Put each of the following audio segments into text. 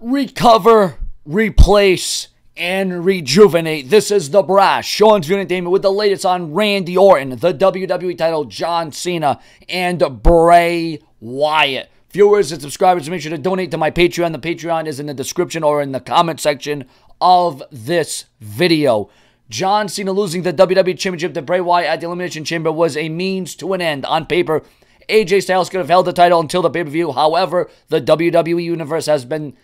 recover, replace, and rejuvenate. This is the brass, Sean's View Entertainment, with the latest on Randy Orton, the WWE title, John Cena, and Bray Wyatt. Viewers and subscribers, make sure to donate to my Patreon. The Patreon is in the description or in the comment section of this video. John Cena losing the WWE Championship to Bray Wyatt at the Elimination Chamber was a means to an end. On paper, AJ Styles could have held the title until the pay per view. However, the WWE Universe has been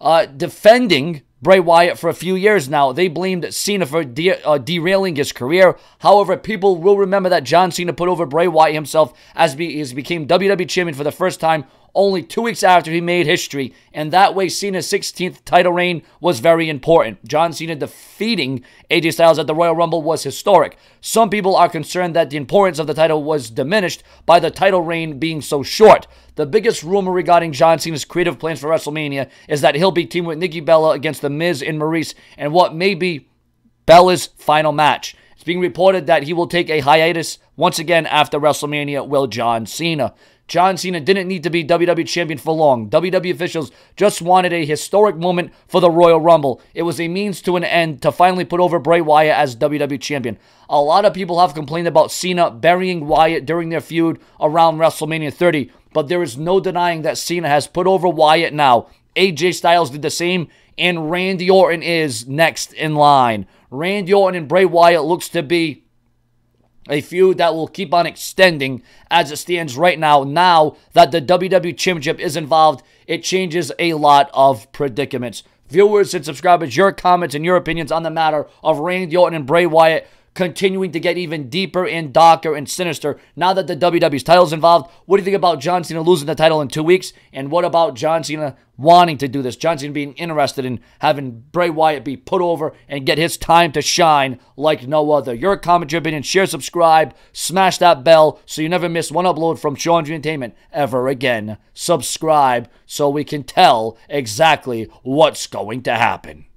uh, defending Bray Wyatt for a few years now. They blamed Cena for de- uh, derailing his career. However, people will remember that John Cena put over Bray Wyatt himself as he became WWE champion for the first time only two weeks after he made history, and that way Cena's 16th title reign was very important. John Cena defeating AJ Styles at the Royal Rumble was historic. Some people are concerned that the importance of the title was diminished by the title reign being so short. The biggest rumor regarding John Cena's creative plans for WrestleMania is that he'll be teamed with Nikki Bella against The Miz and Maurice, and what may be Bella's final match. It's being reported that he will take a hiatus once again after WrestleMania Will John Cena. John Cena didn't need to be WWE champion for long. WWE officials just wanted a historic moment for the Royal Rumble. It was a means to an end to finally put over Bray Wyatt as WWE champion. A lot of people have complained about Cena burying Wyatt during their feud around WrestleMania 30, but there is no denying that Cena has put over Wyatt now AJ Styles did the same, and Randy Orton is next in line. Randy Orton and Bray Wyatt looks to be a feud that will keep on extending as it stands right now. Now that the WWE Championship is involved, it changes a lot of predicaments. Viewers and subscribers, your comments and your opinions on the matter of Randy Orton and Bray Wyatt continuing to get even deeper and darker and sinister now that the WWE's is involved. What do you think about John Cena losing the title in two weeks? And what about John Cena wanting to do this? John Cena being interested in having Bray Wyatt be put over and get his time to shine like no other. Your comment, your opinion, share, subscribe, smash that bell so you never miss one upload from Sean's Entertainment ever again. Subscribe so we can tell exactly what's going to happen.